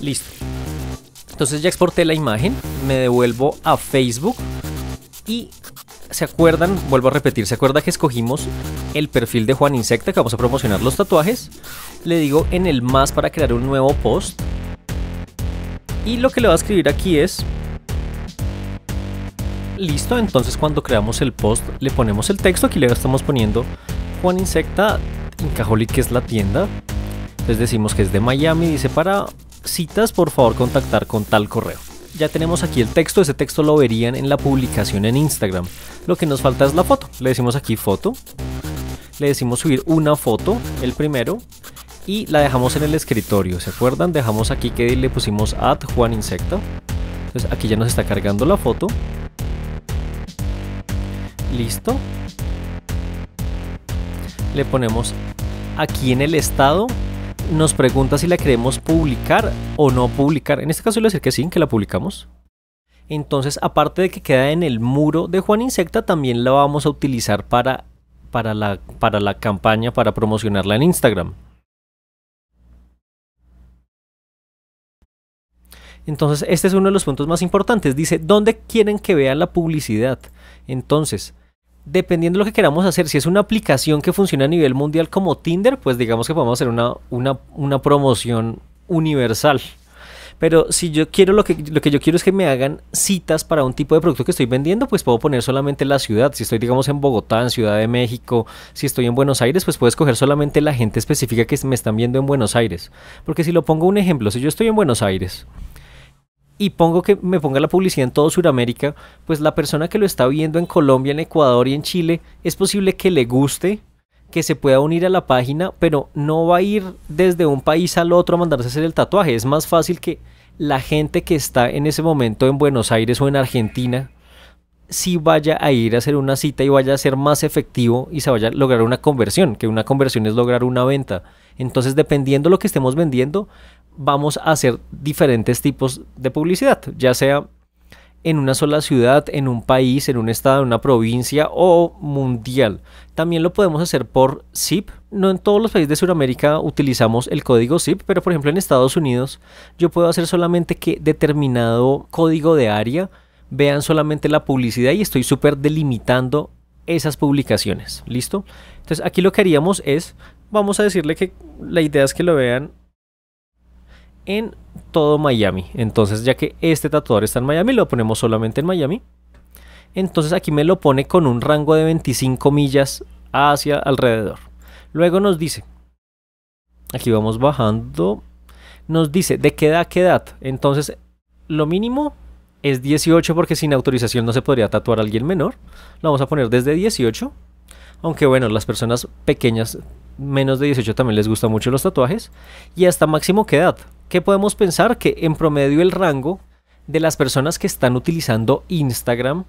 Listo. Entonces ya exporté la imagen, me devuelvo a Facebook y se acuerdan, vuelvo a repetir, se acuerda que escogimos el perfil de Juan Insecta que vamos a promocionar los tatuajes. Le digo en el más para crear un nuevo post. Y lo que le va a escribir aquí es listo, entonces cuando creamos el post le ponemos el texto, aquí le estamos poniendo Juan Insecta, Incajoli que es la tienda, entonces decimos que es de Miami, dice para citas, por favor contactar con tal correo. Ya tenemos aquí el texto, ese texto lo verían en la publicación en Instagram. Lo que nos falta es la foto. Le decimos aquí foto, le decimos subir una foto, el primero, y la dejamos en el escritorio. ¿Se acuerdan? Dejamos aquí que le pusimos ad Juan insecto Entonces aquí ya nos está cargando la foto. Listo. Le ponemos aquí en el estado nos pregunta si la queremos publicar o no publicar. En este caso, le voy decir que sí, que la publicamos. Entonces, aparte de que queda en el muro de Juan Insecta, también la vamos a utilizar para, para, la, para la campaña, para promocionarla en Instagram. Entonces, este es uno de los puntos más importantes. Dice, ¿dónde quieren que vea la publicidad? Entonces, dependiendo de lo que queramos hacer, si es una aplicación que funciona a nivel mundial como Tinder, pues digamos que podemos hacer una, promoción universal. Pero si yo quiero, lo que, lo que yo quiero es que me hagan citas para un tipo de producto que estoy vendiendo, pues puedo poner solamente la ciudad. Si estoy, digamos, en Bogotá, en Ciudad de México, si estoy en Buenos Aires, pues puedo escoger solamente la gente específica que me están viendo en Buenos Aires. Porque si lo pongo un ejemplo, si yo estoy en Buenos Aires y pongo que me ponga la publicidad en todo Sudamérica, pues la persona que lo está viendo en Colombia, en Ecuador y en Chile, es posible que le guste, que se pueda unir a la página, pero no va a ir desde un país al otro a mandarse a hacer el tatuaje. Es más fácil que la gente que está en ese momento en Buenos Aires o en Argentina, si vaya a ir a hacer una cita y vaya a ser más efectivo y se vaya a lograr una conversión, que una conversión es lograr una venta. Entonces, dependiendo lo que estemos vendiendo, vamos a hacer diferentes tipos de publicidad, ya sea en una sola ciudad, en un país, en un estado, en una provincia o mundial. También lo podemos hacer por zip. No en todos los países de Sudamérica utilizamos el código zip, pero por ejemplo en Estados Unidos yo puedo hacer solamente que determinado código de área vean solamente la publicidad y estoy súper delimitando esas publicaciones. ¿Listo? Entonces aquí lo que haríamos es, vamos a decirle que la idea es que lo vean en todo Miami. Entonces, ya que este tatuador está en Miami, lo ponemos solamente en Miami. Entonces aquí me lo pone con un rango de 25 millas hacia alrededor. Luego nos dice, aquí vamos bajando, nos dice de qué edad qué edad. Entonces, lo mínimo es 18 porque sin autorización no se podría tatuar a alguien menor. Lo vamos a poner desde 18. Aunque bueno, las personas pequeñas menos de 18 también les gustan mucho los tatuajes. Y hasta máximo qué edad que podemos pensar que en promedio el rango de las personas que están utilizando Instagram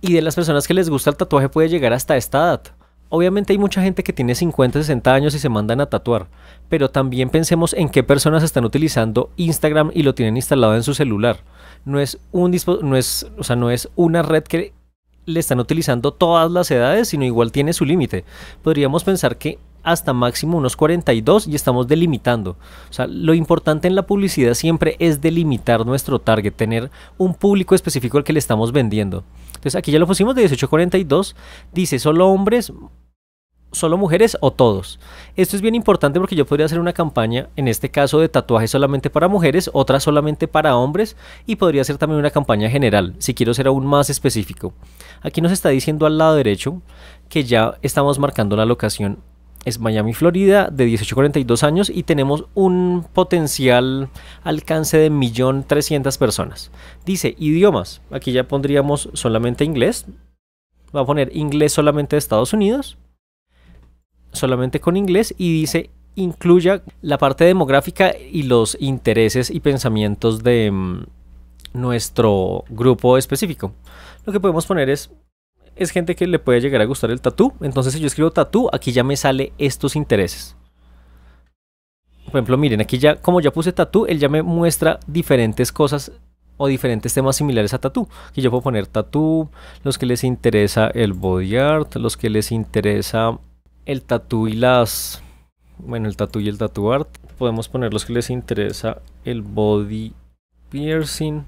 y de las personas que les gusta el tatuaje puede llegar hasta esta edad. Obviamente hay mucha gente que tiene 50, 60 años y se mandan a tatuar, pero también pensemos en qué personas están utilizando Instagram y lo tienen instalado en su celular. No es un no es, o sea, no es una red que le están utilizando todas las edades, sino igual tiene su límite. Podríamos pensar que hasta máximo unos 42 y estamos delimitando. O sea, lo importante en la publicidad siempre es delimitar nuestro target, tener un público específico al que le estamos vendiendo. Entonces aquí ya lo pusimos de 18 a 42, dice solo hombres, solo mujeres o todos. Esto es bien importante porque yo podría hacer una campaña, en este caso de tatuajes solamente para mujeres, otra solamente para hombres y podría hacer también una campaña general, si quiero ser aún más específico. Aquí nos está diciendo al lado derecho que ya estamos marcando la locación es Miami, Florida, de 18 42 años y tenemos un potencial alcance de 1.300.000 personas. Dice idiomas, aquí ya pondríamos solamente inglés. Va a poner inglés solamente de Estados Unidos, solamente con inglés y dice incluya la parte demográfica y los intereses y pensamientos de mm, nuestro grupo específico. Lo que podemos poner es es gente que le puede llegar a gustar el tatú. Entonces si yo escribo tatú, aquí ya me sale estos intereses. Por ejemplo, miren, aquí ya, como ya puse tatú, él ya me muestra diferentes cosas o diferentes temas similares a tatú. Aquí yo puedo poner tatú, los que les interesa el body art, los que les interesa el tatú y las... Bueno, el tatú y el tatú art. Podemos poner los que les interesa el body piercing,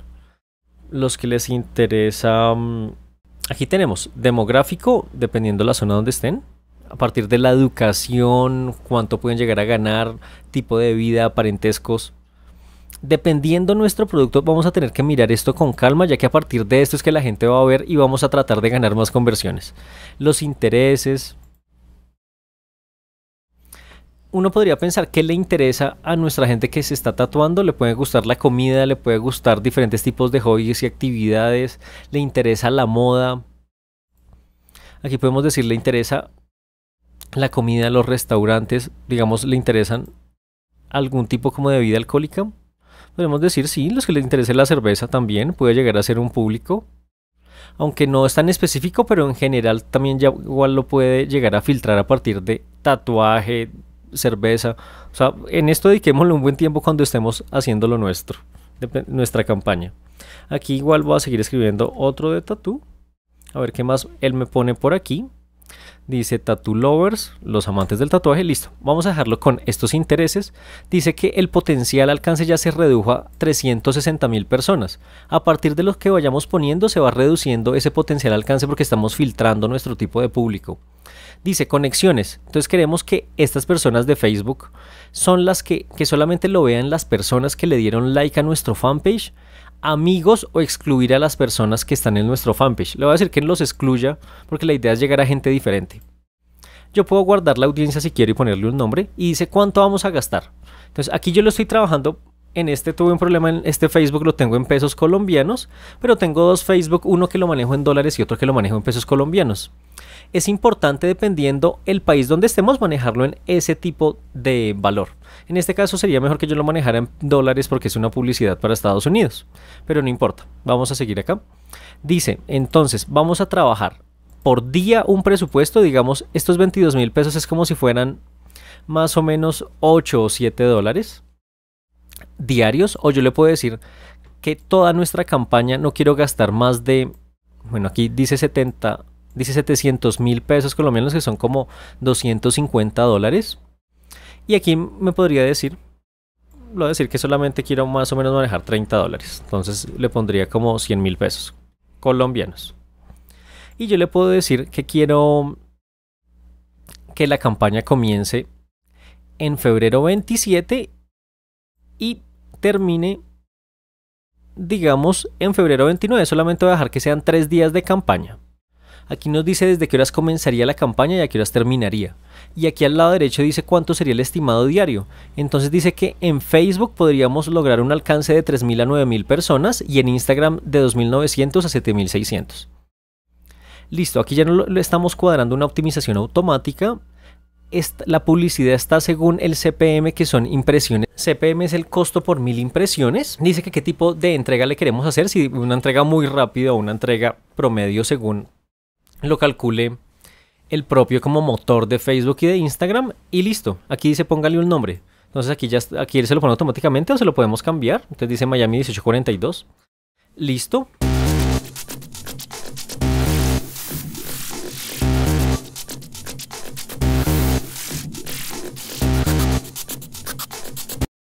los que les interesa... Mm, aquí tenemos demográfico, dependiendo la zona donde estén, a partir de la educación, cuánto pueden llegar a ganar, tipo de vida, parentescos. Dependiendo nuestro producto vamos a tener que mirar esto con calma ya que a partir de esto es que la gente va a ver y vamos a tratar de ganar más conversiones. Los intereses, uno podría pensar que le interesa a nuestra gente que se está tatuando, le puede gustar la comida, le puede gustar diferentes tipos de hobbies y actividades, le interesa la moda. Aquí podemos decir le interesa la comida, los restaurantes, digamos, le interesan algún tipo como de bebida alcohólica. Podemos decir sí, los que le interese la cerveza también puede llegar a ser un público. Aunque no es tan específico, pero en general también ya igual lo puede llegar a filtrar a partir de tatuaje, cerveza. O sea, en esto dediquémosle un buen tiempo cuando estemos haciendo lo nuestro, nuestra campaña. Aquí igual voy a seguir escribiendo otro de tatú. A ver qué más él me pone por aquí. Dice Tattoo Lovers, los amantes del tatuaje, listo. Vamos a dejarlo con estos intereses. Dice que el potencial alcance ya se redujo a 360 mil personas. A partir de los que vayamos poniendo se va reduciendo ese potencial alcance porque estamos filtrando nuestro tipo de público. Dice conexiones. Entonces queremos que estas personas de Facebook son las que, que solamente lo vean las personas que le dieron like a nuestro fanpage amigos o excluir a las personas que están en nuestro fanpage. Le voy a decir que los excluya porque la idea es llegar a gente diferente. Yo puedo guardar la audiencia si quiero y ponerle un nombre y dice cuánto vamos a gastar. Entonces aquí yo lo estoy trabajando en este tuve un problema, en este Facebook lo tengo en pesos colombianos, pero tengo dos Facebook, uno que lo manejo en dólares y otro que lo manejo en pesos colombianos. Es importante, dependiendo el país donde estemos, manejarlo en ese tipo de valor. En este caso sería mejor que yo lo manejara en dólares porque es una publicidad para Estados Unidos, pero no importa, vamos a seguir acá. Dice, entonces, vamos a trabajar por día un presupuesto, digamos, estos 22 mil pesos es como si fueran más o menos 8 o 7 dólares diarios o yo le puedo decir que toda nuestra campaña no quiero gastar más de, bueno, aquí dice 70, dice 700 mil pesos colombianos que son como 250 dólares. Y aquí me podría decir, lo decir que solamente quiero más o menos manejar 30 dólares. Entonces le pondría como 100 mil pesos colombianos. Y yo le puedo decir que quiero que la campaña comience en febrero 27 y termine, digamos, en febrero 29. Solamente voy a dejar que sean tres días de campaña. Aquí nos dice desde qué horas comenzaría la campaña y a qué horas terminaría. Y aquí al lado derecho dice cuánto sería el estimado diario. Entonces dice que en Facebook podríamos lograr un alcance de 3.000 a 9.000 personas y en Instagram de 2.900 a 7.600. Listo, aquí ya no lo, estamos cuadrando una optimización automática la publicidad está según el CPM, que son impresiones. CPM es el costo por mil impresiones. Dice que qué tipo de entrega le queremos hacer, si una entrega muy rápida o una entrega promedio según lo calcule el propio como motor de Facebook y de Instagram. Y listo, aquí dice póngale un nombre. Entonces aquí ya aquí él se lo pone automáticamente o se lo podemos cambiar. Entonces dice Miami 1842. Listo.